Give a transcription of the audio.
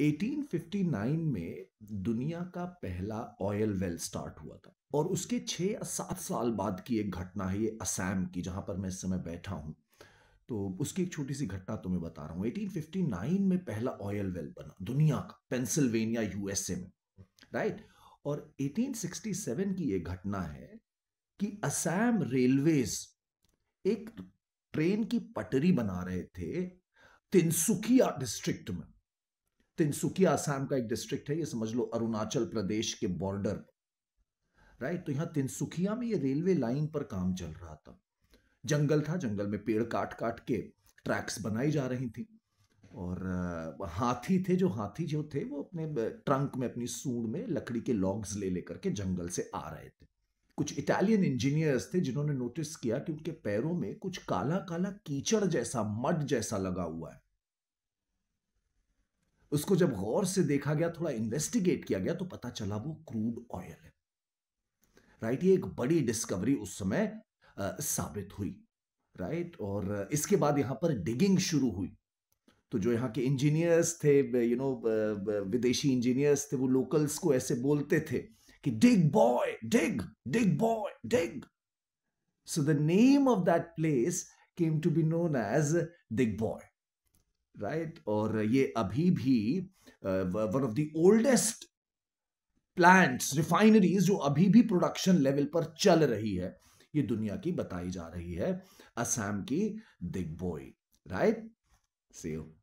1859 में दुनिया का पहला ऑयल वेल स्टार्ट हुआ था और उसके छह या सात साल बाद की एक घटना है ये असम की जहां पर मैं इस समय बैठा हूं तो उसकी एक छोटी सी घटना तुम्हें बता रहा हूं 1859 में पहला ऑयल वेल बना दुनिया का पेंसिल्वेनिया यूएसए में राइट और 1867 की एक घटना है कि असम रेलवेज एक ट्रेन की पटरी बना रहे थे तिनसुकिया डिस्ट्रिक्ट में तिनसुकिया आसाम का एक डिस्ट्रिक्ट है ये समझ लो अरुणाचल प्रदेश के बॉर्डर राइट तो यहाँ तिनसुकिया में ये रेलवे लाइन पर काम चल रहा था जंगल था जंगल में पेड़ काट काट के ट्रैक्स बनाई जा रही थी और हाथी थे जो हाथी जो थे वो अपने ट्रंक में अपनी सूंड में लकड़ी के लॉग्स ले लेकर के जंगल से आ रहे थे कुछ इटालियन इंजीनियर्स थे जिन्होंने नोटिस किया कि उनके पैरों में कुछ काला काला कीचड़ जैसा मड जैसा लगा हुआ है उसको जब गौर से देखा गया थोड़ा इन्वेस्टिगेट किया गया तो पता चला वो क्रूड ऑयल है राइट ये एक बड़ी डिस्कवरी उस समय आ, साबित हुई राइट और इसके बाद यहाँ पर डिगिंग शुरू हुई तो जो यहाँ के इंजीनियर्स थे यू नो विदेशी इंजीनियर्स थे वो लोकल्स को ऐसे बोलते थे कि dig boy dig dig boy dig so the name of that place came to be known as Digboi right और ये अभी भी one of the oldest plants refineries जो अभी भी प्रोडक्शन लेवल पर चल रही है ये दुनिया की बताई जा रही है असम की दिग्बोई राइट सी यू